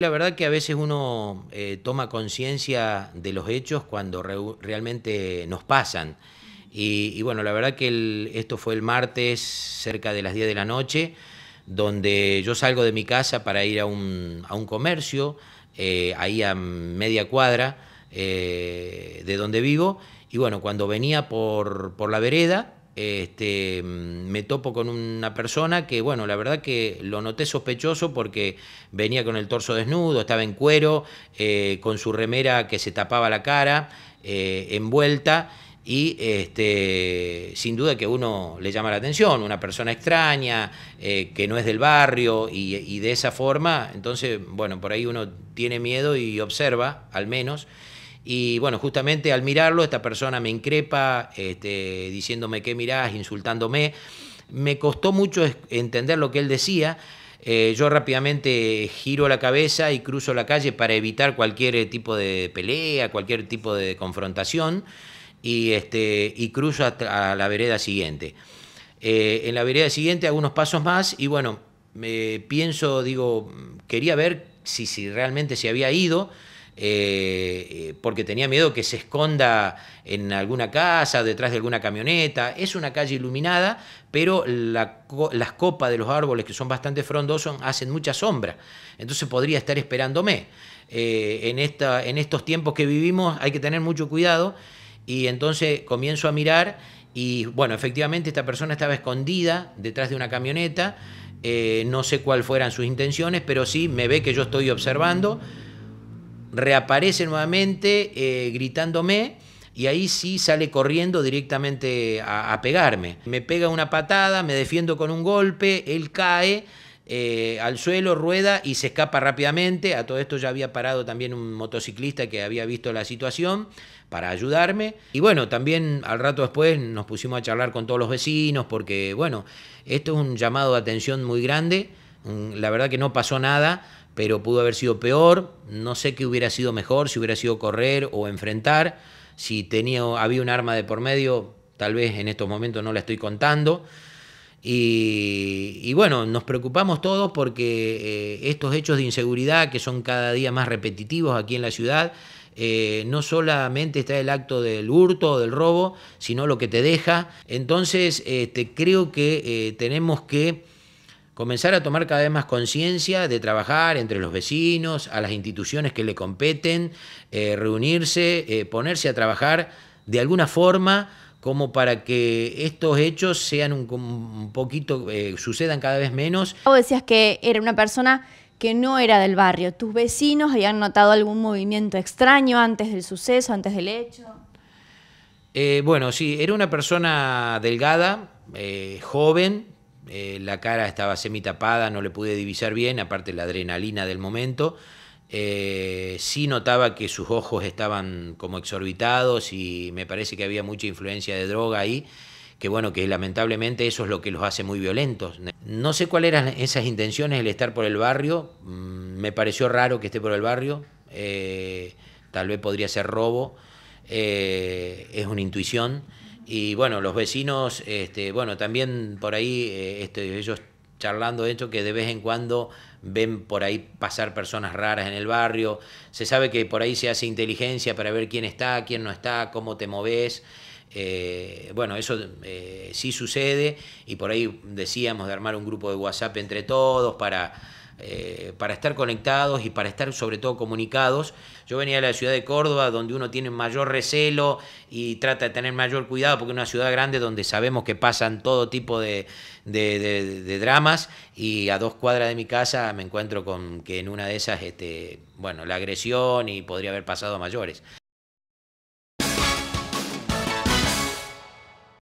La verdad que a veces uno eh, toma conciencia de los hechos cuando realmente nos pasan. Y, bueno, la verdad que esto fue el martes cerca de las 10 de la noche, donde yo salgo de mi casa para ir a un, comercio, eh, ahí a media cuadra eh, de donde vivo. Y bueno, cuando venía por, por la vereda, este, me topo con una persona que, bueno, la verdad que lo noté sospechoso porque venía con el torso desnudo, estaba en cuero, eh, con su remera que se tapaba la cara, eh, envuelta, y este, sin duda que uno le llama la atención, una persona extraña, eh, que no es del barrio, y de esa forma, entonces, bueno, por ahí uno tiene miedo y observa, al menos. Y bueno, justamente al mirarlo, esta persona me increpa, este, diciéndome qué mirás, insultándome. Me costó mucho entender lo que él decía. Eh, yo rápidamente giro la cabeza y cruzo la calle para evitar cualquier tipo de pelea, cualquier tipo de confrontación, y, este, y cruzo a la vereda siguiente. Eh, en la vereda siguiente algunos pasos más y bueno, me pienso, digo, quería ver si, si realmente se había ido eh, eh, porque tenía miedo que se esconda en alguna casa, detrás de alguna camioneta. Es una calle iluminada, pero las copas de los árboles, que son bastante frondosos, hacen mucha sombra. Entonces podría estar esperándome. Eh, en, estos tiempos que vivimos hay que tener mucho cuidado y entonces comienzo a mirar y bueno, efectivamente esta persona estaba escondida detrás de una camioneta, no sé cuáles fueran sus intenciones, pero sí me ve que yo estoy observando reaparece nuevamente eh, gritándome y ahí sí sale corriendo directamente a, pegarme. Me pega una patada, me defiendo con un golpe, él cae. Eh, al suelo, rueda y se escapa rápidamente. A todo esto ya había parado también un motociclista que había visto la situación para ayudarme. Y bueno, también al rato después nos pusimos a charlar con todos los vecinos porque, bueno, esto es un llamado de atención muy grande. Mm, la verdad que no pasó nada pero pudo haber sido peor. No sé qué hubiera sido mejor, si hubiera sido correr o enfrentar. Si tenía, había un arma de por medio, tal vez en estos momentos no la estoy contando. Y, bueno, nos preocupamos todos porque eh, estos hechos de inseguridad que son cada día más repetitivos aquí en la ciudad, eh, no solamente está el acto del hurto o del robo, sino lo que te deja. Entonces, este, creo que eh, tenemos que comenzar a tomar cada vez más conciencia de trabajar entre los vecinos, a las instituciones que le competen, eh, reunirse, eh, ponerse a trabajar de alguna forma como para que estos hechos sean un, poquito, eh, sucedan cada vez menos. Vos decías que era una persona que no era del barrio. ¿Tus vecinos habían notado algún movimiento extraño antes del suceso, antes del hecho? bueno, sí, era una persona delgada, joven, eh, la cara estaba semi tapada, no le pude divisar bien, aparte la adrenalina del momento. Eh, sí notaba que sus ojos estaban como exorbitados y me parece que había mucha influencia de droga ahí, que bueno, que lamentablemente eso es lo que los hace muy violentos. No sé cuáles eran esas intenciones, el estar por el barrio, mm, me pareció raro que esté por el barrio, eh, tal vez podría ser robo, es una intuición. Y bueno, los vecinos, este, bueno, también por ahí eh, este, ellos charlando de esto que de vez en cuando ven por ahí pasar personas raras en el barrio, se sabe que por ahí se hace inteligencia para ver quién está, quién no está, cómo te moves. Eh, bueno, eso eh, sí sucede y por ahí decíamos de armar un grupo de WhatsApp entre todos para eh, para estar conectados y para estar sobre todo comunicados. Yo venía de la ciudad de Córdoba, donde uno tiene mayor recelo y trata de tener mayor cuidado, porque es una ciudad grande donde sabemos que pasan todo tipo de, dramas, y a dos cuadras de mi casa me encuentro con que en una de esas, este, bueno, la agresión y podría haber pasado mayores.